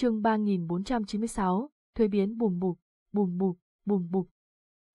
chương 3496, thuế biến bùm bụp, bùm bụp, bùm bụp.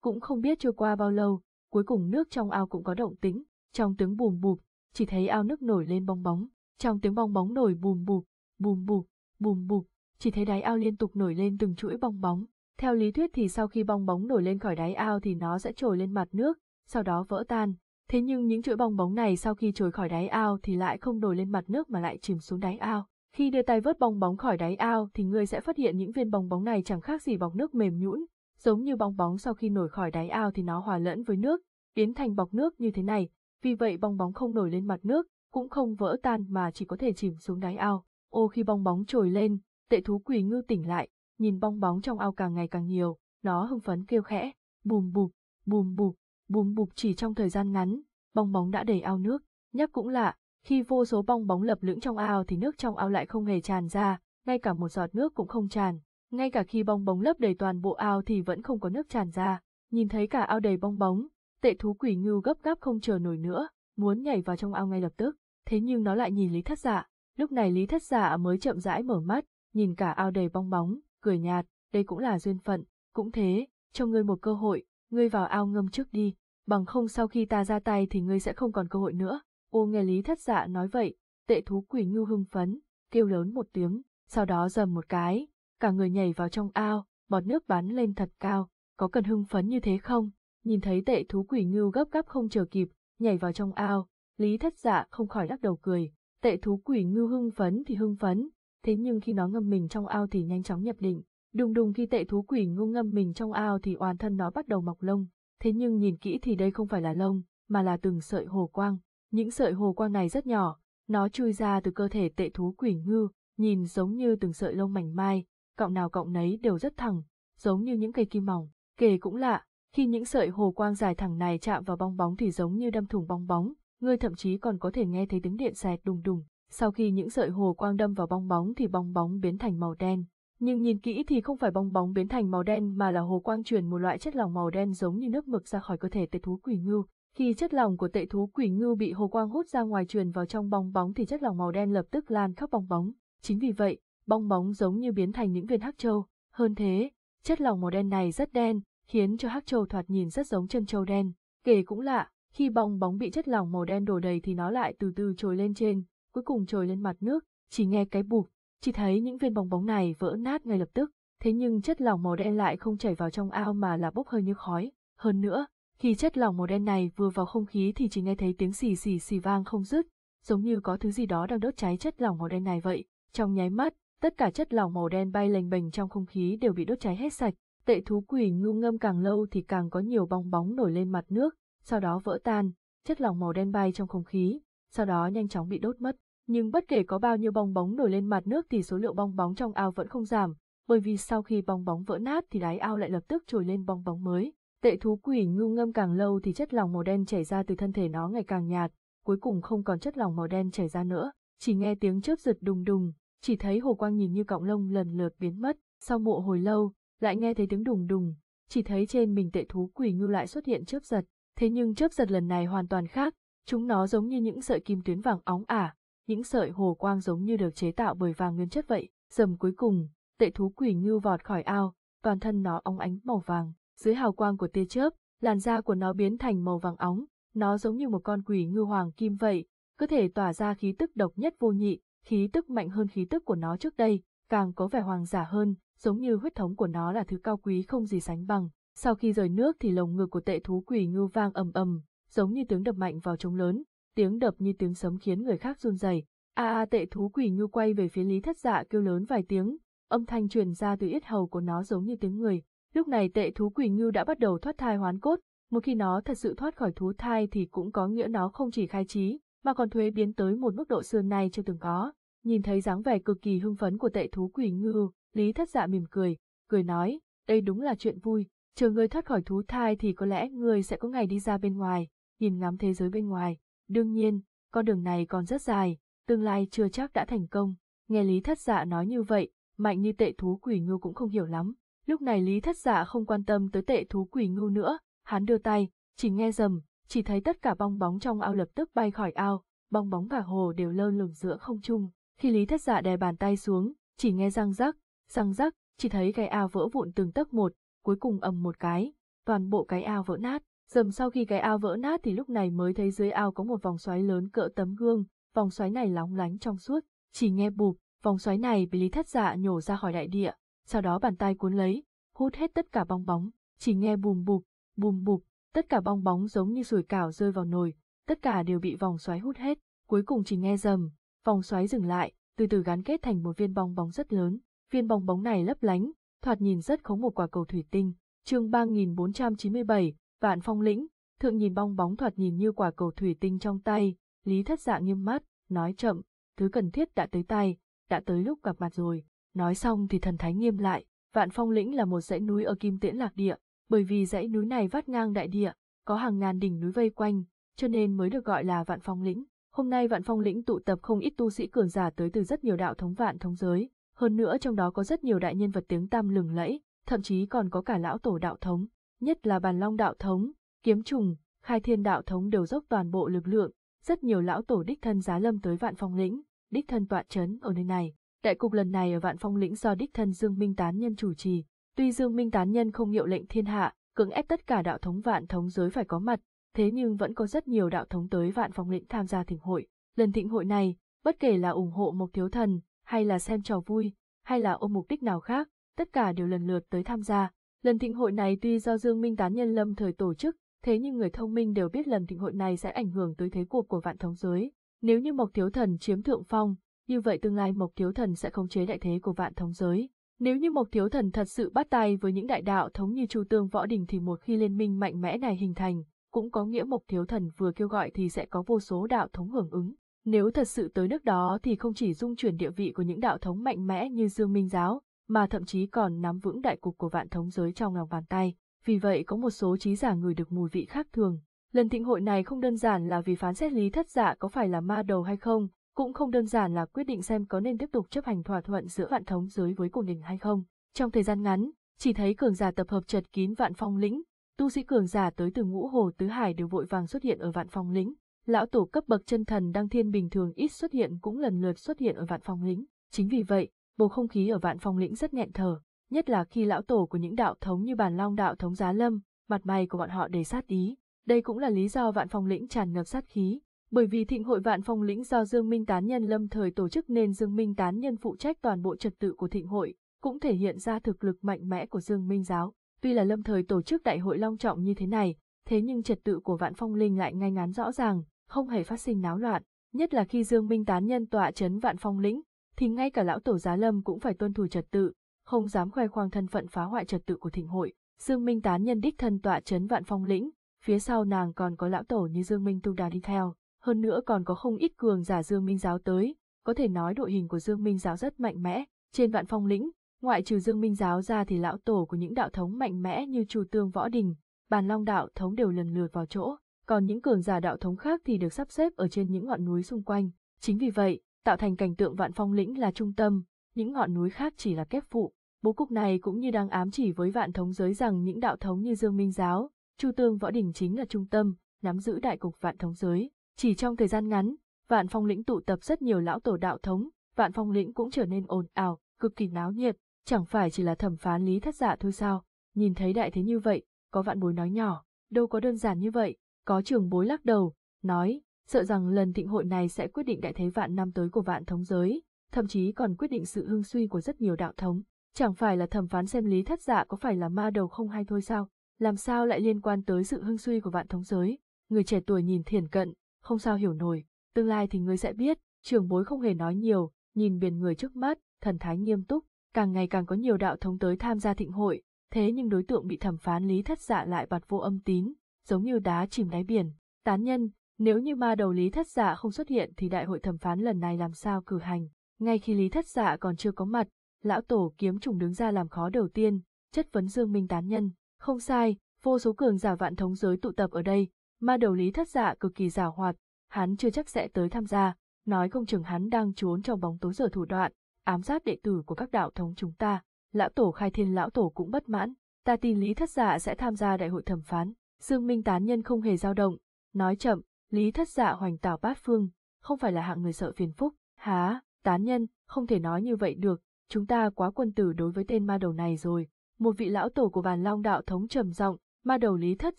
Cũng không biết trôi qua bao lâu, cuối cùng nước trong ao cũng có động tĩnh, trong tiếng bùm bụp, chỉ thấy ao nước nổi lên bong bóng, trong tiếng bong bóng nổi bùm bụp, bùm bụp, bùm bụp, chỉ thấy đáy ao liên tục nổi lên từng chuỗi bong bóng. Theo lý thuyết thì sau khi bong bóng nổi lên khỏi đáy ao thì nó sẽ trồi lên mặt nước, sau đó vỡ tan. Thế nhưng những chuỗi bong bóng này sau khi trồi khỏi đáy ao thì lại không nổi lên mặt nước mà lại chìm xuống đáy ao. Khi đưa tay vớt bong bóng khỏi đáy ao thì ngươi sẽ phát hiện những viên bong bóng này chẳng khác gì bọc nước mềm nhũn, giống như bong bóng sau khi nổi khỏi đáy ao thì nó hòa lẫn với nước, biến thành bọc nước như thế này, vì vậy bong bóng không nổi lên mặt nước, cũng không vỡ tan mà chỉ có thể chìm xuống đáy ao. Ô khi bong bóng trồi lên, tệ thú quỷ ngư tỉnh lại, nhìn bong bóng trong ao càng ngày càng nhiều, nó hưng phấn kêu khẽ, bùm bụp, bùm bụp, bùm bụp chỉ trong thời gian ngắn, bong bóng đã đầy ao nước, nhắc cũng lạ, khi vô số bong bóng lập lưỡng trong ao thì nước trong ao lại không hề tràn ra, ngay cả một giọt nước cũng không tràn. Ngay cả khi bong bóng lấp đầy toàn bộ ao thì vẫn không có nước tràn ra. Nhìn thấy cả ao đầy bong bóng, tệ thú quỷ ngưu gấp gáp không chờ nổi nữa, muốn nhảy vào trong ao ngay lập tức. Thế nhưng nó lại nhìn Lý Thất Dạ. Lúc này Lý Thất Dạ mới chậm rãi mở mắt, nhìn cả ao đầy bong bóng, cười nhạt, đây cũng là duyên phận, cũng thế, cho ngươi một cơ hội, ngươi vào ao ngâm trước đi, bằng không sau khi ta ra tay thì ngươi sẽ không còn cơ hội nữa. U nghe Lý Thất Dạ nói vậy, tệ thú quỷ ngưu hưng phấn, kêu lớn một tiếng, sau đó dầm một cái, cả người nhảy vào trong ao, bọt nước bắn lên thật cao, có cần hưng phấn như thế không? Nhìn thấy tệ thú quỷ ngưu gấp gáp không chờ kịp, nhảy vào trong ao, Lý Thất Dạ không khỏi lắc đầu cười, tệ thú quỷ ngưu hưng phấn thì hưng phấn, thế nhưng khi nó ngâm mình trong ao thì nhanh chóng nhập định, đùng đùng khi tệ thú quỷ ngưu ngâm mình trong ao thì oan thân nó bắt đầu mọc lông, thế nhưng nhìn kỹ thì đây không phải là lông, mà là từng sợi hồ quang, những sợi hồ quang này rất nhỏ, nó chui ra từ cơ thể tệ thú quỷ ngư, nhìn giống như từng sợi lông mảnh mai, cọng nào cọng nấy đều rất thẳng, giống như những cây kim mỏng. Kể cũng lạ, khi những sợi hồ quang dài thẳng này chạm vào bong bóng thì giống như đâm thủng bong bóng, ngươi thậm chí còn có thể nghe thấy tiếng điện xẹt đùng đùng. Sau khi những sợi hồ quang đâm vào bong bóng thì bong bóng biến thành màu đen. Nhưng nhìn kỹ thì không phải bong bóng biến thành màu đen mà là hồ quang truyền một loại chất lỏng màu đen giống như nước mực ra khỏi cơ thể tệ thú quỷ ngưu, khi chất lỏng của tệ thú quỷ ngưu bị hồ quang hút ra ngoài truyền vào trong bong bóng thì chất lỏng màu đen lập tức lan khắp bong bóng. Chính vì vậy, bong bóng giống như biến thành những viên hắc châu. Hơn thế, chất lỏng màu đen này rất đen, khiến cho hắc châu thoạt nhìn rất giống chân châu đen. Kể cũng lạ, khi bong bóng bị chất lỏng màu đen đổ đầy thì nó lại từ từ trồi lên trên, cuối cùng trồi lên mặt nước, chỉ nghe cái bụp, chỉ thấy những viên bong bóng này vỡ nát ngay lập tức. Thế nhưng chất lỏng màu đen lại không chảy vào trong ao mà là bốc hơi như khói. Hơn nữa, khi chất lỏng màu đen này vừa vào không khí thì chỉ nghe thấy tiếng xì xì xì vang không dứt, giống như có thứ gì đó đang đốt cháy chất lỏng màu đen này vậy. Trong nháy mắt, tất cả chất lỏng màu đen bay lềnh bềnh trong không khí đều bị đốt cháy hết sạch. Tệ thú quỷ ngu ngâm càng lâu thì càng có nhiều bong bóng nổi lên mặt nước, sau đó vỡ tan, chất lỏng màu đen bay trong không khí, sau đó nhanh chóng bị đốt mất. Nhưng bất kể có bao nhiêu bong bóng nổi lên mặt nước thì số lượng bong bóng trong ao vẫn không giảm, bởi vì sau khi bong bóng vỡ nát thì đáy ao lại lập tức trồi lên bong bóng mới. Tệ thú quỷ ngưu ngâm càng lâu thì chất lòng màu đen chảy ra từ thân thể nó ngày càng nhạt, cuối cùng không còn chất lòng màu đen chảy ra nữa, chỉ nghe tiếng chớp giật đùng đùng, chỉ thấy hồ quang nhìn như cọng lông lần lượt biến mất, sau mộ hồi lâu, lại nghe thấy tiếng đùng đùng, chỉ thấy trên mình tệ thú quỷ ngưu lại xuất hiện chớp giật, thế nhưng chớp giật lần này hoàn toàn khác, chúng nó giống như những sợi kim tuyến vàng óng ả, những sợi hồ quang giống như được chế tạo bởi vàng nguyên chất vậy, dầm cuối cùng, tệ thú quỷ ngưu vọt khỏi ao, toàn thân nó óng ánh màu vàng dưới hào quang của tia chớp, làn da của nó biến thành màu vàng óng, nó giống như một con quỷ ngư hoàng kim vậy, cơ thể tỏa ra khí tức độc nhất vô nhị, khí tức mạnh hơn khí tức của nó trước đây, càng có vẻ hoàng giả hơn, giống như huyết thống của nó là thứ cao quý không gì sánh bằng. Sau khi rời nước thì lồng ngực của tệ thú quỷ ngư vang ầm ầm, giống như tiếng đập mạnh vào trống lớn, tiếng đập như tiếng sấm khiến người khác run rẩy. A a tệ thú quỷ ngư quay về phía Lý Thất Dạ kêu lớn vài tiếng, âm thanh truyền ra từ yết hầu của nó giống như tiếng người, Lúc này tệ thú quỷ ngưu đã bắt đầu thoát thai hoán cốt, một khi nó thật sự thoát khỏi thú thai thì cũng có nghĩa nó không chỉ khai trí, mà còn thuế biến tới một mức độ xưa nay chưa từng có. Nhìn thấy dáng vẻ cực kỳ hưng phấn của tệ thú quỷ ngưu, Lý Thất Dạ mỉm cười, cười nói, đây đúng là chuyện vui, chờ ngươi thoát khỏi thú thai thì có lẽ ngươi sẽ có ngày đi ra bên ngoài, nhìn ngắm thế giới bên ngoài. Đương nhiên, con đường này còn rất dài, tương lai chưa chắc đã thành công. Nghe Lý Thất Dạ nói như vậy, mạnh như tệ thú quỷ ngưu cũng không hiểu lắm, Lúc này Lý Thất Dạ không quan tâm tới tệ thú quỷ ngưu nữa, hắn đưa tay, chỉ nghe rầm, chỉ thấy tất cả bong bóng trong ao lập tức bay khỏi ao, bong bóng cả hồ đều lơ lửng giữa không trung. Khi Lý Thất Dạ đè bàn tay xuống, chỉ nghe răng rắc, răng rắc, chỉ thấy cái ao vỡ vụn từng tấc một, cuối cùng ầm một cái, toàn bộ cái ao vỡ nát. Dầm sau khi cái ao vỡ nát thì lúc này mới thấy dưới ao có một vòng xoáy lớn cỡ tấm gương, vòng xoáy này lóng lánh trong suốt, chỉ nghe bụp, vòng xoáy này bị Lý Thất Dạ nhổ ra khỏi đại địa, sau đó bàn tay cuốn lấy, hút hết tất cả bong bóng, chỉ nghe bùm bụp, bùm bụp, tất cả bong bóng giống như sủi cảo rơi vào nồi, tất cả đều bị vòng xoáy hút hết, cuối cùng chỉ nghe rầm, vòng xoáy dừng lại, từ từ gắn kết thành một viên bong bóng rất lớn, viên bong bóng này lấp lánh, thoạt nhìn rất khống một quả cầu thủy tinh, chương 3497, vạn phong lĩnh, thượng nhìn bong bóng thoạt nhìn như quả cầu thủy tinh trong tay, lý thất dạ nghiêm mắt, nói chậm, thứ cần thiết đã tới tay, đã tới lúc gặp mặt rồi. Nói xong thì thần thái nghiêm lại, Vạn Phong Lĩnh là một dãy núi ở Kim Tiễn Lạc Địa, bởi vì dãy núi này vắt ngang đại địa, có hàng ngàn đỉnh núi vây quanh, cho nên mới được gọi là Vạn Phong Lĩnh. Hôm nay Vạn Phong Lĩnh tụ tập không ít tu sĩ cường giả tới từ rất nhiều đạo thống vạn thống giới, hơn nữa trong đó có rất nhiều đại nhân vật tiếng tam lừng lẫy, thậm chí còn có cả lão tổ đạo thống, nhất là Bàn Long đạo thống, Kiếm Trùng, Khai Thiên đạo thống đều dốc toàn bộ lực lượng, rất nhiều lão tổ đích thân giá lâm tới Vạn Phong Lĩnh, đích thân tọa chấn ở nơi này. Đại cục lần này ở Vạn Phong lĩnh do đích thân Dương Minh Tán Nhân chủ trì, tuy Dương Minh Tán Nhân không hiệu lệnh thiên hạ, cưỡng ép tất cả đạo thống vạn thống giới phải có mặt, thế nhưng vẫn có rất nhiều đạo thống tới Vạn Phong lĩnh tham gia thịnh hội. Lần thịnh hội này, bất kể là ủng hộ Mộc Thiếu Thần, hay là xem trò vui, hay là ôm mục đích nào khác, tất cả đều lần lượt tới tham gia. Lần thịnh hội này tuy do Dương Minh Tán Nhân lâm thời tổ chức, thế nhưng người thông minh đều biết lần thịnh hội này sẽ ảnh hưởng tới thế cuộc của vạn thống giới. Nếu như Mộc Thiếu Thần chiếm thượng phong, như vậy tương lai Mộc Thiếu Thần sẽ khống chế đại thế của vạn thống giới. Nếu như Mộc Thiếu Thần thật sự bắt tay với những đại đạo thống như Chu Tương Võ Đình thì một khi liên minh mạnh mẽ này hình thành, cũng có nghĩa Mộc Thiếu Thần vừa kêu gọi thì sẽ có vô số đạo thống hưởng ứng. Nếu thật sự tới nước đó thì không chỉ dung chuyển địa vị của những đạo thống mạnh mẽ như Dương Minh Giáo, mà thậm chí còn nắm vững đại cục của vạn thống giới trong lòng bàn tay. Vì vậy có một số trí giả người được mùi vị khác thường. Lần thịnh hội này không đơn giản là vì phán xét lý thất dạ có phải là ma đầu hay không, cũng không đơn giản là quyết định xem có nên tiếp tục chấp hành thỏa thuận giữa vạn thống giới với cổ đình hay không. Trong thời gian ngắn, chỉ thấy cường giả tập hợp chật kín vạn phong lĩnh, tu sĩ cường giả tới từ ngũ hồ tứ hải đều vội vàng xuất hiện ở vạn phong lĩnh. Lão tổ cấp bậc chân thần đăng thiên bình thường ít xuất hiện cũng lần lượt xuất hiện ở vạn phong lĩnh. Chính vì vậy, bầu không khí ở vạn phong lĩnh rất nghẹn thở, nhất là khi lão tổ của những đạo thống như bàn long đạo thống giá lâm, mặt mày của bọn họ đầy sát ý. Đây cũng là lý do vạn phong lĩnh tràn ngập sát khí, bởi vì thịnh hội vạn phong lĩnh do Dương Minh Tán Nhân lâm thời tổ chức nên Dương Minh Tán Nhân phụ trách toàn bộ trật tự của thịnh hội, cũng thể hiện ra thực lực mạnh mẽ của Dương Minh Giáo. Tuy là lâm thời tổ chức đại hội long trọng như thế này, thế nhưng trật tự của vạn phong linh lại ngay ngắn rõ ràng, không hề phát sinh náo loạn, nhất là khi Dương Minh Tán Nhân tọa chấn vạn phong lĩnh, thì ngay cả lão tổ giá lâm cũng phải tuân thủ trật tự, không dám khoe khoang thân phận phá hoại trật tự của thịnh hội. Dương Minh Tán Nhân đích thân tọa chấn vạn phong lĩnh, phía sau nàng còn có lão tổ như Dương Minh Tu Đà đi theo hơn nữa còn có không ít cường giả Dương Minh giáo tới, có thể nói đội hình của Dương Minh giáo rất mạnh mẽ, trên vạn phong lĩnh, ngoại trừ Dương Minh giáo ra thì lão tổ của những đạo thống mạnh mẽ như Chu Tương Võ Đình, Bàn Long đạo thống đều lần lượt vào chỗ, còn những cường giả đạo thống khác thì được sắp xếp ở trên những ngọn núi xung quanh, chính vì vậy, tạo thành cảnh tượng vạn phong lĩnh là trung tâm, những ngọn núi khác chỉ là kép phụ. Bố cục này cũng như đang ám chỉ với vạn thống giới rằng những đạo thống như Dương Minh giáo, Chu Tương Võ Đình chính là trung tâm, nắm giữ đại cục vạn thống giới. Chỉ trong thời gian ngắn, Vạn Phong lĩnh tụ tập rất nhiều lão tổ đạo thống, Vạn Phong lĩnh cũng trở nên ồn ào, cực kỳ náo nhiệt, chẳng phải chỉ là thẩm phán lý thất dạ thôi sao? Nhìn thấy đại thế như vậy, có vạn bối nói nhỏ, đâu có đơn giản như vậy, có trường bối lắc đầu, nói, sợ rằng lần thịnh hội này sẽ quyết định đại thế vạn năm tới của vạn thống giới, thậm chí còn quyết định sự hưng suy của rất nhiều đạo thống. Chẳng phải là thẩm phán xem lý thất dạ có phải là ma đầu không hay thôi sao, làm sao lại liên quan tới sự hưng suy của vạn thống giới. Người trẻ tuổi nhìn thiền cận, không sao hiểu nổi, tương lai thì ngươi sẽ biết, trưởng bối không hề nói nhiều, nhìn biển người trước mắt, thần thái nghiêm túc, càng ngày càng có nhiều đạo thống tới tham gia thịnh hội, thế nhưng đối tượng bị thẩm phán lý thất dạ lại bạt vô âm tín, giống như đá chìm đáy biển, tán nhân, nếu như ma đầu lý thất dạ không xuất hiện thì đại hội thẩm phán lần này làm sao cử hành, ngay khi lý thất dạ còn chưa có mặt, lão tổ kiếm trùng đứng ra làm khó đầu tiên, chất vấn dương minh tán nhân, không sai, vô số cường giả vạn thống giới tụ tập ở đây, ma đầu lý thất dạ cực kỳ giả hoạt, hắn chưa chắc sẽ tới tham gia, nói không chừng hắn đang trốn trong bóng tối giờ thủ đoạn, ám sát đệ tử của các đạo thống chúng ta, lão tổ khai thiên lão tổ cũng bất mãn, ta tin Lý Thất Dạ sẽ tham gia đại hội thẩm phán, Dương Minh tán nhân không hề dao động, nói chậm, Lý Thất Dạ hoành tảo bát phương, không phải là hạng người sợ phiền phúc, há, tán nhân, không thể nói như vậy được, chúng ta quá quân tử đối với tên ma đầu này rồi, một vị lão tổ của bàn long đạo thống trầm giọng ma đầu lý thất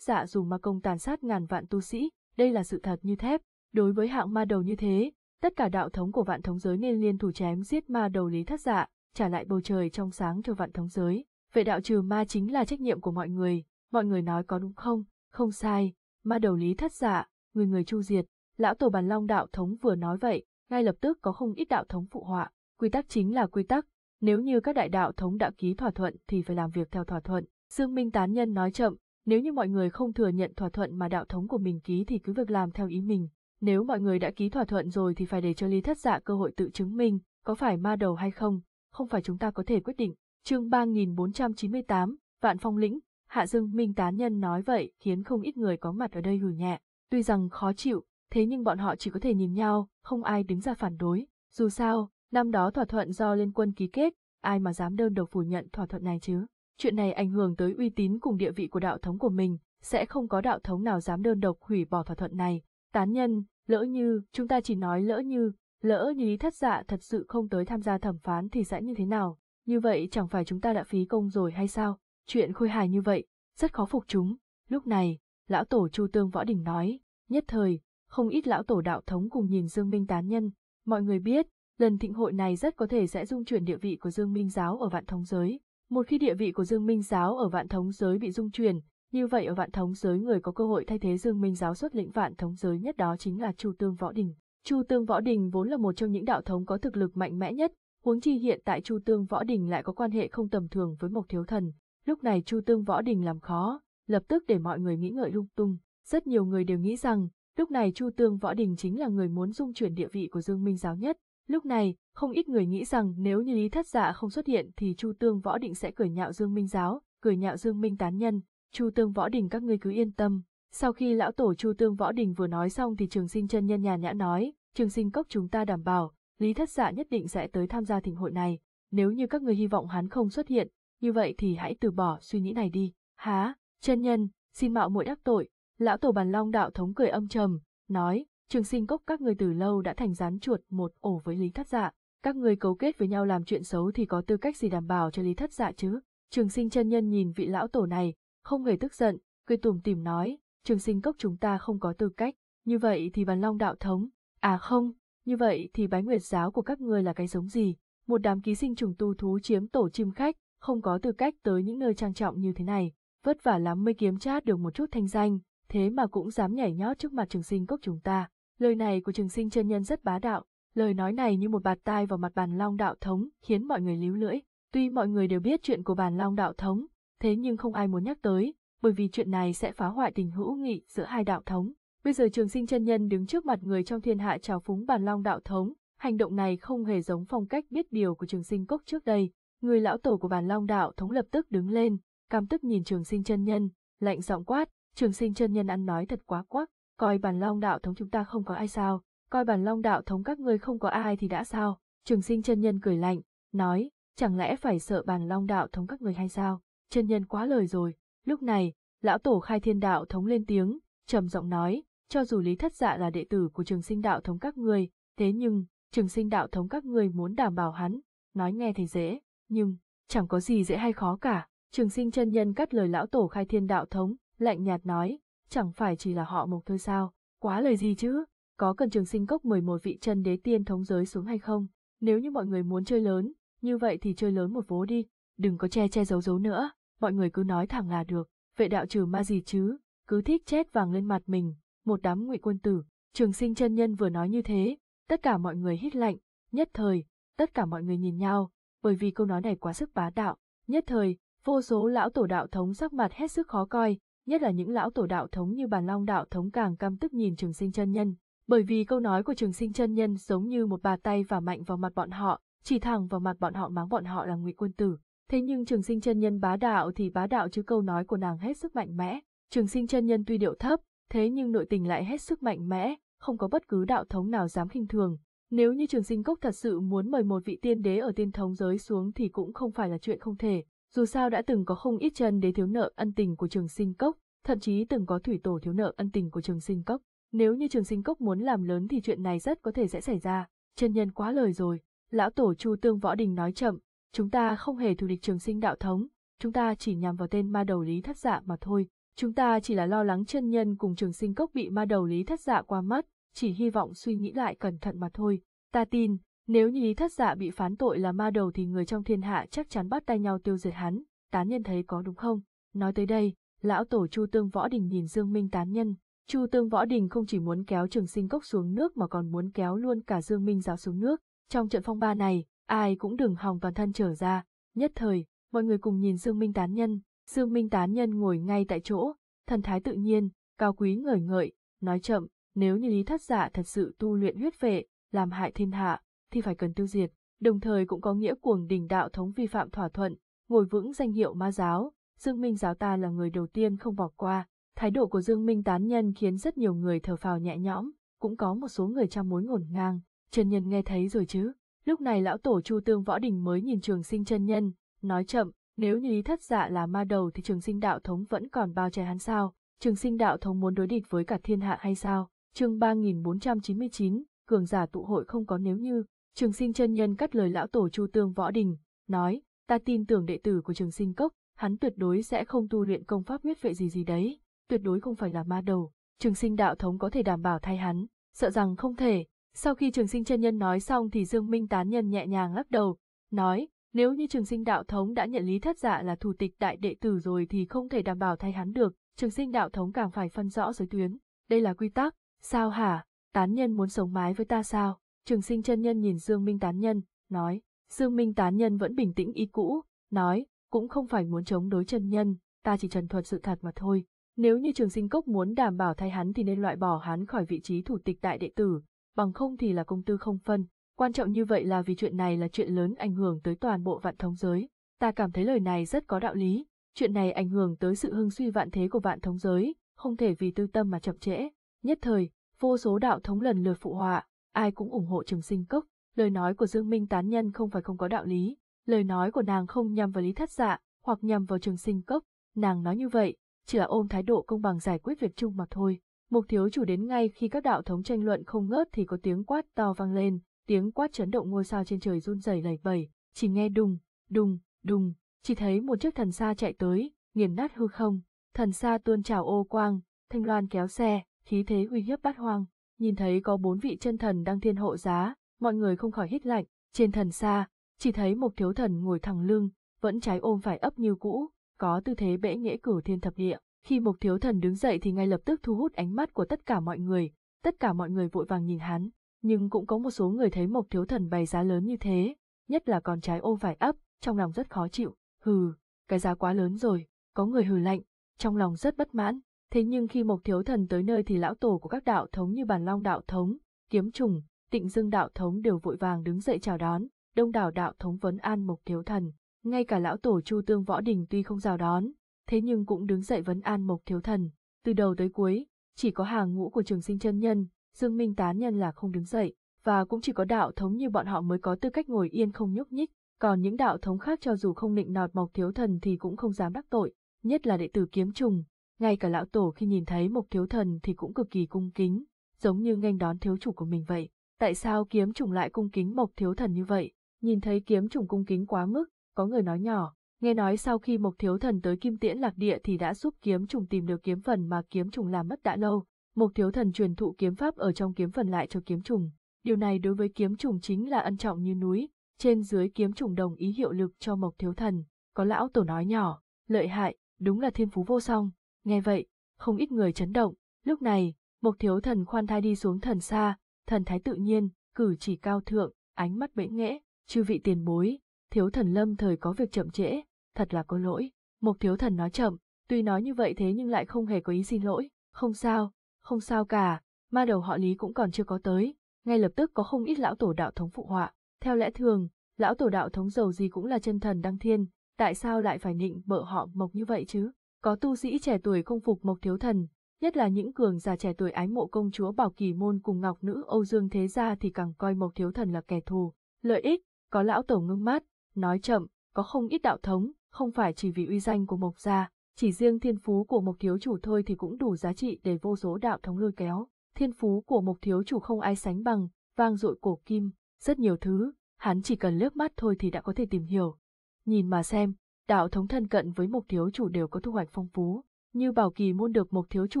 dạ dùng ma công tàn sát ngàn vạn tu sĩ, đây là sự thật như thép. Đối với hạng ma đầu như thế, tất cả đạo thống của vạn thống giới nên liên thủ chém giết ma đầu lý thất dạ, trả lại bầu trời trong sáng cho vạn thống giới. Vệ đạo trừ ma chính là trách nhiệm của mọi người, mọi người nói có đúng không, không sai, ma đầu lý thất dạ, người người chu diệt, lão tổ bàn long đạo thống vừa nói vậy, ngay lập tức có không ít đạo thống phụ họa, quy tắc chính là quy tắc, nếu như các đại đạo thống đã ký thỏa thuận thì phải làm việc theo thỏa thuận. Dương Minh Tán Nhân nói chậm, nếu như mọi người không thừa nhận thỏa thuận mà đạo thống của mình ký thì cứ việc làm theo ý mình. Nếu mọi người đã ký thỏa thuận rồi thì phải để cho Lý Thất Dạ cơ hội tự chứng minh, có phải ma đầu hay không, không phải chúng ta có thể quyết định. Chương 3498, Vạn Phong Lĩnh, Hạ Dương Minh tán nhân nói vậy khiến không ít người có mặt ở đây hử nhẹ. Tuy rằng khó chịu, thế nhưng bọn họ chỉ có thể nhìn nhau, không ai đứng ra phản đối. Dù sao, năm đó thỏa thuận do liên quân ký kết, ai mà dám đơn độc phủ nhận thỏa thuận này chứ chuyện này ảnh hưởng tới uy tín cùng địa vị của đạo thống của mình, sẽ không có đạo thống nào dám đơn độc hủy bỏ thỏa thuận này. Tán nhân, lỡ như, chúng ta chỉ nói lỡ như, lỡ như lý thất dạ thật sự không tới tham gia thẩm phán thì sẽ như thế nào, như vậy chẳng phải chúng ta đã phí công rồi hay sao, chuyện khôi hài như vậy, rất khó phục chúng. Lúc này, lão tổ Chu Tương Võ Đình nói, nhất thời, không ít lão tổ đạo thống cùng nhìn Dương Minh tán nhân, mọi người biết, lần thịnh hội này rất có thể sẽ dung chuyển địa vị của Dương Minh giáo ở vạn thống giới, một khi địa vị của Dương Minh Giáo ở vạn thống giới bị dung truyền, như vậy ở vạn thống giới người có cơ hội thay thế Dương Minh Giáo xuất lĩnh vạn thống giới nhất đó chính là Chu Tương Võ Đình. Chu Tương Võ Đình vốn là một trong những đạo thống có thực lực mạnh mẽ nhất, huống chi hiện tại Chu Tương Võ Đình lại có quan hệ không tầm thường với một Thiếu Thần. Lúc này Chu Tương Võ Đình làm khó, lập tức để mọi người nghĩ ngợi lung tung. Rất nhiều người đều nghĩ rằng, lúc này Chu Tương Võ Đình chính là người muốn dung chuyển địa vị của Dương Minh Giáo nhất. Lúc này, không ít người nghĩ rằng nếu như Lý Thất Dạ không xuất hiện thì Chu Tương Võ Định sẽ cười nhạo Dương Minh giáo, cười nhạo Dương Minh tán nhân, Chu Tương Võ Đình các ngươi cứ yên tâm. Sau khi lão tổ Chu Tương Võ Đình vừa nói xong thì Trường Sinh chân nhân nhà nhã nói, Trường Sinh cốc chúng ta đảm bảo, Lý Thất Dạ nhất định sẽ tới tham gia thịnh hội này, nếu như các ngươi hy vọng hắn không xuất hiện, như vậy thì hãy từ bỏ suy nghĩ này đi. Há, chân nhân, xin mạo muội đắc tội. Lão tổ Bàn Long đạo thống cười âm trầm, nói, trường sinh cốc các người từ lâu đã thành rán chuột một ổ với Lý Thất Dạ, các người cấu kết với nhau làm chuyện xấu thì có tư cách gì đảm bảo cho Lý Thất Dạ chứ? Trường sinh chân nhân nhìn vị lão tổ này, không hề tức giận, cười tủm tìm nói, trường sinh cốc chúng ta không có tư cách, như vậy thì bàn long đạo thống, à không, như vậy thì bái nguyệt giáo của các người là cái giống gì, một đám ký sinh trùng tu thú chiếm tổ chim khách, không có tư cách tới những nơi trang trọng như thế này, vất vả lắm mới kiếm chát được một chút thanh danh, thế mà cũng dám nhảy nhót trước mặt trường sinh cốc chúng ta, Lời này của trường sinh chân nhân rất bá đạo, lời nói này như một bạt tai vào mặt bàn long đạo thống khiến mọi người líu lưỡi. Tuy mọi người đều biết chuyện của bàn long đạo thống, thế nhưng không ai muốn nhắc tới, bởi vì chuyện này sẽ phá hoại tình hữu nghị giữa hai đạo thống. Bây giờ trường sinh chân nhân đứng trước mặt người trong thiên hạ trào phúng bàn long đạo thống, hành động này không hề giống phong cách biết điều của trường sinh cốc trước đây. Người lão tổ của bàn long đạo thống lập tức đứng lên, cam tức nhìn trường sinh chân nhân, lạnh giọng quát, trường sinh chân nhân ăn nói thật quá quắc, coi bản long đạo thống chúng ta không có ai sao, coi bản long đạo thống các ngươi không có ai thì đã sao, trường sinh chân nhân cười lạnh, nói, chẳng lẽ phải sợ bản long đạo thống các người hay sao, chân nhân quá lời rồi, lúc này, lão tổ khai thiên đạo thống lên tiếng, trầm giọng nói, cho dù lý thất dạ là đệ tử của trường sinh đạo thống các ngươi, thế nhưng, trường sinh đạo thống các ngươi muốn đảm bảo hắn, nói nghe thì dễ, nhưng, chẳng có gì dễ hay khó cả, trường sinh chân nhân cắt lời lão tổ khai thiên đạo thống, lạnh nhạt nói, chẳng phải chỉ là họ mộc thôi sao, quá lời gì chứ, có cần trường sinh cốc 11 vị chân đế tiên thống giới xuống hay không, nếu như mọi người muốn chơi lớn, như vậy thì chơi lớn một vố đi, đừng có che che giấu giấu nữa, mọi người cứ nói thẳng là được, vệ đạo trừ ma gì chứ, cứ thích chết vàng lên mặt mình, một đám ngụy quân tử, trường sinh chân nhân vừa nói như thế, tất cả mọi người hít lạnh, nhất thời, tất cả mọi người nhìn nhau, bởi vì câu nói này quá sức bá đạo, nhất thời, vô số lão tổ đạo thống sắc mặt hết sức khó coi, nhất là những lão tổ đạo thống như bàn long đạo thống càng căm tức nhìn trường sinh chân nhân, bởi vì câu nói của trường sinh chân nhân giống như một bà tay và mạnh vào mặt bọn họ, chỉ thẳng vào mặt bọn họ mắng bọn họ là ngụy quân tử. Thế nhưng trường sinh chân nhân bá đạo thì bá đạo chứ câu nói của nàng hết sức mạnh mẽ, trường sinh chân nhân tuy điệu thấp, thế nhưng nội tình lại hết sức mạnh mẽ, không có bất cứ đạo thống nào dám khinh thường. Nếu như trường sinh cốc thật sự muốn mời một vị tiên đế ở tiên thống giới xuống thì cũng không phải là chuyện không thể, dù sao đã từng có không ít chân đế thiếu nợ ân tình của trường sinh cốc, thậm chí từng có thủy tổ thiếu nợ ân tình của trường sinh cốc. Nếu như trường sinh cốc muốn làm lớn thì chuyện này rất có thể sẽ xảy ra, chân nhân quá lời rồi, lão tổ chu tương võ đình nói chậm, chúng ta không hề thù địch trường sinh đạo thống, chúng ta chỉ nhằm vào tên ma đầu lý thất dạ mà thôi, chúng ta chỉ là lo lắng chân nhân cùng trường sinh cốc bị ma đầu lý thất dạ qua mắt, chỉ hy vọng suy nghĩ lại cẩn thận mà thôi, ta tin, nếu như lý thất dạ bị phán tội là ma đầu thì người trong thiên hạ chắc chắn bắt tay nhau tiêu diệt hắn, tán nhân thấy có đúng không? Nói tới đây, lão tổ Chu Tương Võ Đình nhìn Dương Minh tán nhân. Chu Tương Võ Đình không chỉ muốn kéo trường sinh cốc xuống nước mà còn muốn kéo luôn cả Dương Minh giáo xuống nước. Trong trận phong ba này, ai cũng đừng hòng toàn thân trở ra. Nhất thời, mọi người cùng nhìn Dương Minh tán nhân. Dương Minh tán nhân ngồi ngay tại chỗ, thần thái tự nhiên, cao quý ngời ngợi, nói chậm, nếu như lý thất dạ thật sự tu luyện huyết vệ, làm hại thiên hạ, thì phải cần tiêu diệt, đồng thời cũng có nghĩa cuồng đình đạo thống vi phạm thỏa thuận, ngồi vững danh hiệu ma giáo, Dương Minh giáo ta là người đầu tiên không bỏ qua. Thái độ của Dương Minh tán nhân khiến rất nhiều người thở phào nhẹ nhõm, cũng có một số người trong mối ngổn ngang, Trần Nhân nghe thấy rồi chứ. Lúc này lão tổ Chu Tương Võ Đình mới nhìn Trường Sinh chân Nhân, nói chậm, nếu như ý thất dạ là ma đầu thì Trường Sinh đạo thống vẫn còn bao che hắn sao? Trường Sinh đạo thống muốn đối địch với cả thiên hạ hay sao? Chương 3499, cường giả tụ hội không có nếu như, Trường sinh chân nhân cắt lời lão tổ Chu Tương Võ Đình, nói, ta tin tưởng đệ tử của trường sinh cốc, hắn tuyệt đối sẽ không tu luyện công pháp huyết vệ gì gì đấy, tuyệt đối không phải là ma đầu, trường sinh đạo thống có thể đảm bảo thay hắn, sợ rằng không thể. Sau khi trường sinh chân nhân nói xong thì Dương Minh tán nhân nhẹ nhàng lắc đầu, nói, nếu như trường sinh đạo thống đã nhận lý thất giả là thủ tịch đại đệ tử rồi thì không thể đảm bảo thay hắn được, trường sinh đạo thống càng phải phân rõ giới tuyến, đây là quy tắc, sao hả, tán nhân muốn sống mái với ta sao? Trường sinh chân nhân nhìn Dương Minh tán nhân, nói, Dương Minh tán nhân vẫn bình tĩnh y cũ, nói, cũng không phải muốn chống đối chân nhân, ta chỉ trần thuật sự thật mà thôi. Nếu như trường sinh cốc muốn đảm bảo thay hắn thì nên loại bỏ hắn khỏi vị trí thủ tịch đại đệ tử, bằng không thì là công tư không phân. Quan trọng như vậy là vì chuyện này là chuyện lớn ảnh hưởng tới toàn bộ vạn thống giới. Ta cảm thấy lời này rất có đạo lý, chuyện này ảnh hưởng tới sự hưng suy vạn thế của vạn thống giới, không thể vì tư tâm mà chậm trễ. Nhất thời, vô số đạo thống lần lượt phụ họa, ai cũng ủng hộ trường sinh cốc, lời nói của Dương Minh tán nhân không phải không có đạo lý, lời nói của nàng không nhằm vào lý thất dạ, hoặc nhằm vào trường sinh cốc, nàng nói như vậy, chỉ là ôm thái độ công bằng giải quyết việc chung mà thôi. Mục thiếu chủ đến ngay khi các đạo thống tranh luận không ngớt thì có tiếng quát to vang lên, tiếng quát chấn động ngôi sao trên trời run rẩy lẩy bẩy, chỉ nghe đùng, đùng, đùng, chỉ thấy một chiếc thần xa chạy tới, nghiền nát hư không, thần xa tuôn trào ô quang, thanh loan kéo xe, khí thế uy hiếp bát hoang nhìn thấy có bốn vị chân thần đang thiên hộ giá, mọi người không khỏi hít lạnh, trên thần xa, chỉ thấy một thiếu thần ngồi thẳng lưng, vẫn trái ôm phải ấp như cũ, có tư thế bẽ nghễ cử thiên thập địa. Khi một thiếu thần đứng dậy thì ngay lập tức thu hút ánh mắt của tất cả mọi người, tất cả mọi người vội vàng nhìn hắn, nhưng cũng có một số người thấy một thiếu thần bày giá lớn như thế, nhất là con trái ôm phải ấp, trong lòng rất khó chịu, hừ, cái giá quá lớn rồi, có người hừ lạnh, trong lòng rất bất mãn, Thế nhưng khi một Thiếu Thần tới nơi thì lão tổ của các đạo thống như Bàn Long đạo thống, Kiếm Trùng, Tịnh Dương đạo thống đều vội vàng đứng dậy chào đón, đông đảo đạo thống vấn an một Thiếu Thần, ngay cả lão tổ Chu Tương Võ Đình tuy không chào đón, thế nhưng cũng đứng dậy vấn an một Thiếu Thần, từ đầu tới cuối, chỉ có hàng ngũ của Trường Sinh chân nhân, Dương Minh tán nhân là không đứng dậy, và cũng chỉ có đạo thống như bọn họ mới có tư cách ngồi yên không nhúc nhích, còn những đạo thống khác cho dù không nịnh nọt Mộc Thiếu Thần thì cũng không dám đắc tội, nhất là đệ tử Kiếm Trùng, ngay cả lão tổ khi nhìn thấy một thiếu thần thì cũng cực kỳ cung kính, giống như nghênh đón thiếu chủ của mình vậy. Tại sao kiếm trùng lại cung kính mộc thiếu thần như vậy? Nhìn thấy kiếm trùng cung kính quá mức, có người nói nhỏ, nghe nói sau khi mộc thiếu thần tới kim tiễn lạc địa thì đã giúp kiếm trùng tìm được kiếm phần mà kiếm trùng làm mất đã lâu. Mộc thiếu thần truyền thụ kiếm pháp ở trong kiếm phần lại cho kiếm trùng. Điều này đối với kiếm trùng chính là ân trọng như núi, trên dưới kiếm trùng đồng ý hiệu lực cho mộc thiếu thần. Có lão tổ nói nhỏ, lợi hại, đúng là thiên phú vô song. Nghe vậy, không ít người chấn động, lúc này, một thiếu thần khoan thai đi xuống thần xa, thần thái tự nhiên, cử chỉ cao thượng, ánh mắt bệ nghẽ, chư vị tiền bối, thiếu thần lâm thời có việc chậm trễ, thật là có lỗi. Một thiếu thần nói chậm, tuy nói như vậy thế nhưng lại không hề có ý xin lỗi, không sao, không sao cả, ma đầu họ lý cũng còn chưa có tới, ngay lập tức có không ít lão tổ đạo thống phụ họa, theo lẽ thường, lão tổ đạo thống giàu gì cũng là chân thần đăng thiên, tại sao lại phải nịnh bợ họ mộc như vậy chứ? Có tu sĩ trẻ tuổi không phục Mộc Thiếu Thần, nhất là những cường già trẻ tuổi ái mộ công chúa Bảo Kỳ Môn cùng ngọc nữ Âu Dương Thế Gia thì càng coi Mộc Thiếu Thần là kẻ thù. Lợi ích, có lão tổ ngưng mát, nói chậm, có không ít đạo thống, không phải chỉ vì uy danh của Mộc Gia, chỉ riêng thiên phú của Mộc Thiếu Chủ thôi thì cũng đủ giá trị để vô số đạo thống lôi kéo. Thiên phú của Mộc Thiếu Chủ không ai sánh bằng, vang dội cổ kim, rất nhiều thứ, hắn chỉ cần lướt mắt thôi thì đã có thể tìm hiểu. Nhìn mà xem, đạo thống thân cận với mục thiếu chủ đều có thu hoạch phong phú, như bảo kỳ môn được mục thiếu chủ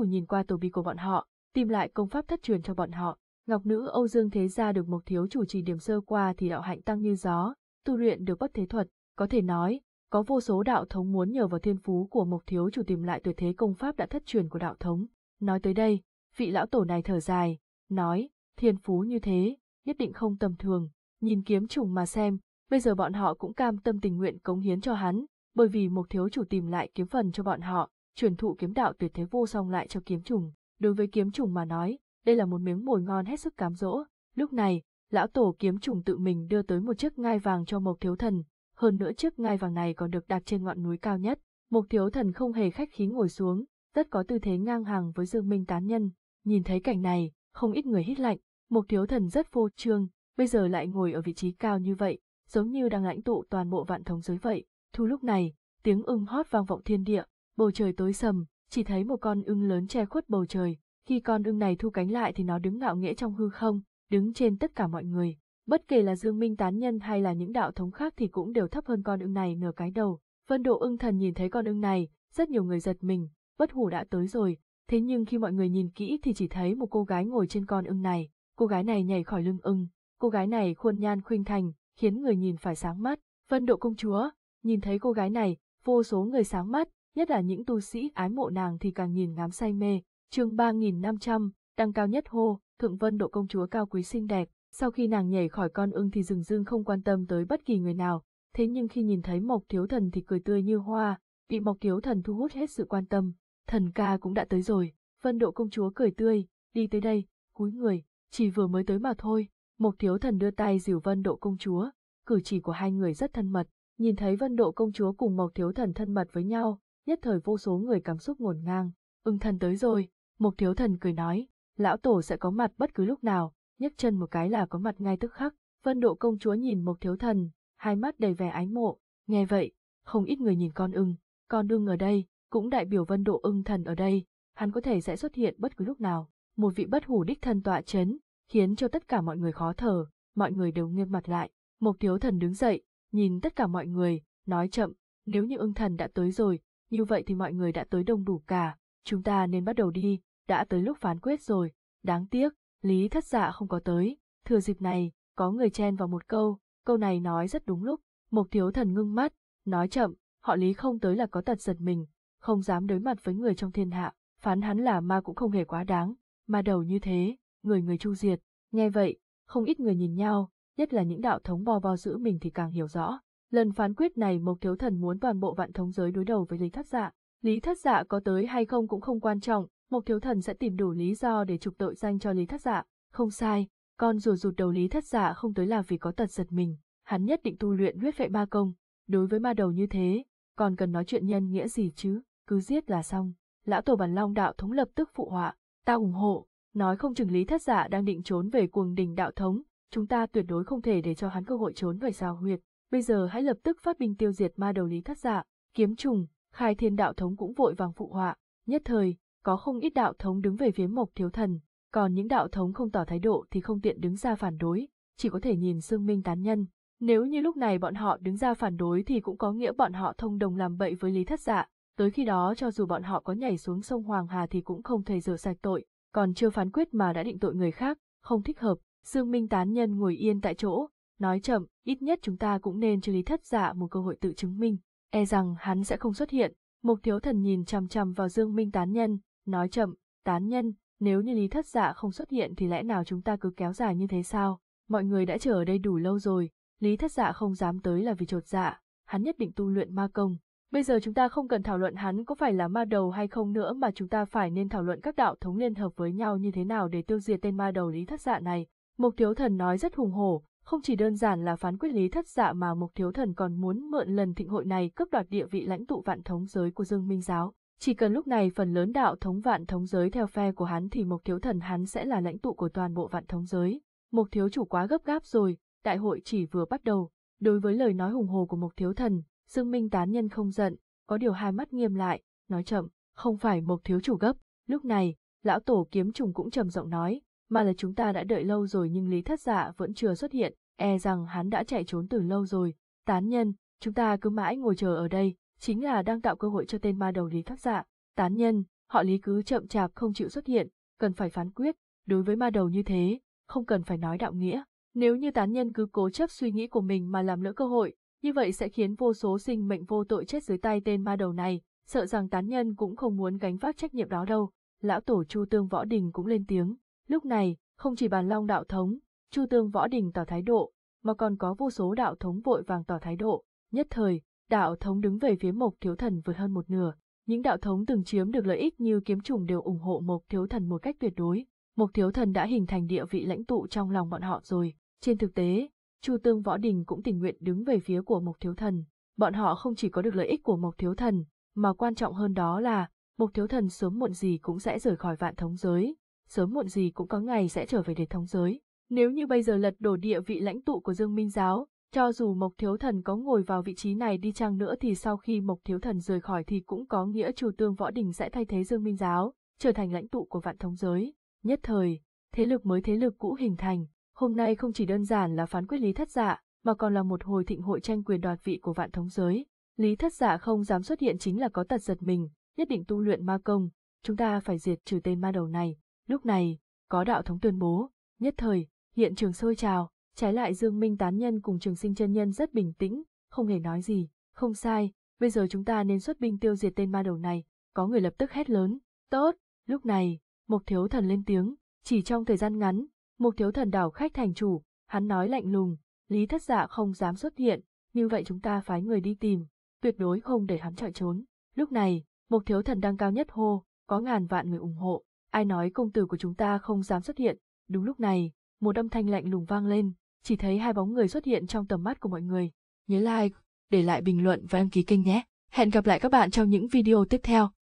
nhìn qua tổ bi của bọn họ, tìm lại công pháp thất truyền cho bọn họ, ngọc nữ Âu Dương Thế Gia được mục thiếu chủ chỉ điểm sơ qua thì đạo hạnh tăng như gió, tu luyện được bất thế thuật, có thể nói, có vô số đạo thống muốn nhờ vào thiên phú của mục thiếu chủ tìm lại tuyệt thế công pháp đã thất truyền của đạo thống. Nói tới đây, vị lão tổ này thở dài, nói, thiên phú như thế, nhất định không tầm thường, nhìn kiếm trùng mà xem, bây giờ bọn họ cũng cam tâm tình nguyện cống hiến cho hắn, bởi vì một thiếu chủ tìm lại kiếm phần cho bọn họ, truyền thụ kiếm đạo tuyệt thế vô song lại cho kiếm trùng. Đối với kiếm trùng mà nói, đây là một miếng mồi ngon hết sức cám dỗ. Lúc này, lão tổ kiếm trùng tự mình đưa tới một chiếc ngai vàng cho Mộc Thiếu Thần, hơn nữa chiếc ngai vàng này còn được đặt trên ngọn núi cao nhất. Mộc Thiếu Thần không hề khách khí ngồi xuống, rất có tư thế ngang hàng với Dương Minh tán nhân. Nhìn thấy cảnh này, không ít người hít lạnh, Mộc Thiếu Thần rất vô trương, bây giờ lại ngồi ở vị trí cao như vậy, giống như đang lãnh tụ toàn bộ vạn thống giới vậy. Thu lúc này, tiếng ưng hót vang vọng thiên địa, bầu trời tối sầm, chỉ thấy một con ưng lớn che khuất bầu trời. Khi con ưng này thu cánh lại thì nó đứng ngạo nghễ trong hư không, đứng trên tất cả mọi người. Bất kể là Dương Minh tán nhân hay là những đạo thống khác thì cũng đều thấp hơn con ưng này nửa cái đầu. Vân Độ ưng thần nhìn thấy con ưng này, rất nhiều người giật mình, bất hủ đã tới rồi. Thế nhưng khi mọi người nhìn kỹ thì chỉ thấy một cô gái ngồi trên con ưng này, cô gái này nhảy khỏi lưng ưng, cô gái này khuôn nhan khuynh thành, khiến người nhìn phải sáng mắt. Vân Độ công chúa, Nhìn thấy cô gái này, vô số người sáng mắt, nhất là những tu sĩ ái mộ nàng thì càng nhìn ngắm say mê. Chương 3500, đăng cao nhất hô, Thượng Vân độ công chúa cao quý xinh đẹp, sau khi nàng nhảy khỏi con ưng thì dừng dưng không quan tâm tới bất kỳ người nào, thế nhưng khi nhìn thấy Mộc Thiếu Thần thì cười tươi như hoa, bị Mộc Thiếu Thần thu hút hết sự quan tâm, thần ca cũng đã tới rồi, Vân Độ công chúa cười tươi, đi tới đây, cúi người, chỉ vừa mới tới mà thôi, Mộc Thiếu Thần đưa tay dìu Vân Độ công chúa, cử chỉ của hai người rất thân mật, Nhìn thấy Vân Độ công chúa cùng Mộc Thiếu Thần thân mật với nhau, nhất thời vô số người cảm xúc ngổn ngang. Ưng thần tới rồi, Mộc Thiếu Thần cười nói, lão tổ sẽ có mặt bất cứ lúc nào, nhấc chân một cái là có mặt ngay tức khắc. Vân Độ công chúa nhìn Mộc Thiếu Thần, hai mắt đầy vẻ ái mộ, nghe vậy, không ít người nhìn con ưng, con ưng ở đây, cũng đại biểu Vân Độ ưng thần ở đây, hắn có thể sẽ xuất hiện bất cứ lúc nào. Một vị bất hủ đích thân tọa chấn, khiến cho tất cả mọi người khó thở, mọi người đều nghiêm mặt lại. Mộc Thiếu Thần đứng dậy, nhìn tất cả mọi người, nói chậm, nếu như ưng thần đã tới rồi, như vậy thì mọi người đã tới đông đủ cả, chúng ta nên bắt đầu đi, đã tới lúc phán quyết rồi, đáng tiếc, Lý thất dạ không có tới, thừa dịp này, có người chen vào một câu, câu này nói rất đúng lúc, một thiếu thần ngưng mắt, nói chậm, họ Lý không tới là có tật giật mình, không dám đối mặt với người trong thiên hạ, phán hắn là ma cũng không hề quá đáng, ma đầu như thế, người người chu diệt, nghe vậy, không ít người nhìn nhau, nhất là những đạo thống bò bò giữ mình thì càng hiểu rõ. Lần phán quyết này Mộc Thiếu Thần muốn toàn bộ vạn thống giới đối đầu với Lý Thất Dạ. Lý Thất Dạ có tới hay không cũng không quan trọng, Mộc Thiếu Thần sẽ tìm đủ lý do để trục tội danh cho Lý Thất Dạ. Không sai, con rùa rụt đầu Lý Thất Dạ không tới là vì có tật giật mình, hắn nhất định tu luyện huyết vệ ma công. Đối với ma đầu như thế, còn cần nói chuyện nhân nghĩa gì chứ, cứ giết là xong. Lão Tổ Bản Long đạo thống lập tức phụ họa, ta ủng hộ, nói không chừng Lý Thất Dạ đang định trốn về cuồng đình đạo thống, chúng ta tuyệt đối không thể để cho hắn cơ hội trốn về sao huyệt, bây giờ hãy lập tức phát binh tiêu diệt ma đầu lý thất dạ, kiếm trùng, khai thiên đạo thống cũng vội vàng phụ họa, nhất thời, có không ít đạo thống đứng về phía mộc thiếu thần, còn những đạo thống không tỏ thái độ thì không tiện đứng ra phản đối, chỉ có thể nhìn xương minh tán nhân. Nếu như lúc này bọn họ đứng ra phản đối thì cũng có nghĩa bọn họ thông đồng làm bậy với lý thất dạ, tới khi đó cho dù bọn họ có nhảy xuống sông Hoàng Hà thì cũng không thể rửa sạch tội, còn chưa phán quyết mà đã định tội người khác, không thích hợp, Dương Minh tán nhân ngồi yên tại chỗ, nói chậm, ít nhất chúng ta cũng nên cho Lý Thất Dạ một cơ hội tự chứng minh, e rằng hắn sẽ không xuất hiện. Mục Thiếu Thần nhìn chằm chằm vào Dương Minh tán nhân, nói chậm, tán nhân, nếu như Lý Thất Dạ không xuất hiện thì lẽ nào chúng ta cứ kéo dài như thế sao? Mọi người đã chờ ở đây đủ lâu rồi, Lý Thất Dạ không dám tới là vì trột dạ, hắn nhất định tu luyện ma công. Bây giờ chúng ta không cần thảo luận hắn có phải là ma đầu hay không nữa mà chúng ta phải nên thảo luận các đạo thống liên hợp với nhau như thế nào để tiêu diệt tên ma đầu Lý Thất Dạ này, Mục Thiếu Thần nói rất hùng hổ, không chỉ đơn giản là phán quyết lý thất dạ mà Mục Thiếu Thần còn muốn mượn lần thịnh hội này cướp đoạt địa vị lãnh tụ vạn thống giới của Dương Minh Giáo. Chỉ cần lúc này phần lớn đạo thống vạn thống giới theo phe của hắn thì Mục Thiếu Thần hắn sẽ là lãnh tụ của toàn bộ vạn thống giới. Mục Thiếu Chủ quá gấp gáp rồi, đại hội chỉ vừa bắt đầu. Đối với lời nói hùng hồ của Mục Thiếu Thần, Dương Minh tán nhân không giận, có điều hai mắt nghiêm lại, nói chậm, không phải Mục Thiếu Chủ gấp. Lúc này, lão tổ kiếm trùng cũng trầm giọng nói, mà là chúng ta đã đợi lâu rồi nhưng Lý Thất Dạ vẫn chưa xuất hiện, e rằng hắn đã chạy trốn từ lâu rồi. Tán nhân, chúng ta cứ mãi ngồi chờ ở đây, chính là đang tạo cơ hội cho tên ma đầu Lý Thất Dạ. Tán nhân, họ Lý cứ chậm chạp không chịu xuất hiện, cần phải phán quyết, đối với ma đầu như thế, không cần phải nói đạo nghĩa. Nếu như tán nhân cứ cố chấp suy nghĩ của mình mà làm lỡ cơ hội, như vậy sẽ khiến vô số sinh mệnh vô tội chết dưới tay tên ma đầu này, sợ rằng tán nhân cũng không muốn gánh vác trách nhiệm đó đâu. Lão tổ Chu Tương Võ Đình cũng lên tiếng, Lúc này, không chỉ bàn long đạo thống, Chu Tương Võ Đình tỏ thái độ, mà còn có vô số đạo thống vội vàng tỏ thái độ. Nhất thời, đạo thống đứng về phía Mộc Thiếu Thần vượt hơn một nửa. Những đạo thống từng chiếm được lợi ích như kiếm trùng đều ủng hộ Mộc Thiếu Thần một cách tuyệt đối. Mộc Thiếu Thần đã hình thành địa vị lãnh tụ trong lòng bọn họ rồi. Trên thực tế, Chu Tương Võ Đình cũng tình nguyện đứng về phía của Mộc Thiếu Thần. Bọn họ không chỉ có được lợi ích của Mộc Thiếu Thần, mà quan trọng hơn đó là Mộc Thiếu Thần sớm muộn gì cũng sẽ rời khỏi vạn thống giới, sớm muộn gì cũng có ngày sẽ trở về để thống giới. Nếu như bây giờ lật đổ địa vị lãnh tụ của Dương Minh Giáo, cho dù Mộc Thiếu Thần có ngồi vào vị trí này đi chăng nữa thì sau khi Mộc Thiếu Thần rời khỏi thì cũng có nghĩa chủ tương Võ Đình sẽ thay thế Dương Minh Giáo, trở thành lãnh tụ của vạn thống giới. Nhất thời, thế lực mới thế lực cũ hình thành, hôm nay không chỉ đơn giản là phán quyết lý thất dạ, mà còn là một hồi thịnh hội tranh quyền đoạt vị của vạn thống giới. Lý thất dạ không dám xuất hiện chính là có tật giật mình, nhất định tu luyện ma công, chúng ta phải diệt trừ tên ma đầu này, Lúc này, có đạo thống tuyên bố, nhất thời, hiện trường sôi trào, trái lại Dương Minh tán nhân cùng trường sinh chân nhân rất bình tĩnh, không hề nói gì, không sai, bây giờ chúng ta nên xuất binh tiêu diệt tên ma đầu này, có người lập tức hét lớn, tốt, lúc này, một thiếu thần lên tiếng, chỉ trong thời gian ngắn, một thiếu thần đảo khách thành chủ, hắn nói lạnh lùng, lý thất dạ không dám xuất hiện, như vậy chúng ta phái người đi tìm, tuyệt đối không để hắn chạy trốn, lúc này, một thiếu thần đang cao nhất hô, có ngàn vạn người ủng hộ, ai nói công tử của chúng ta không dám xuất hiện, đúng lúc này, một âm thanh lạnh lùng vang lên, chỉ thấy hai bóng người xuất hiện trong tầm mắt của mọi người. Nhớ like, để lại bình luận và đăng ký kênh nhé. Hẹn gặp lại các bạn trong những video tiếp theo.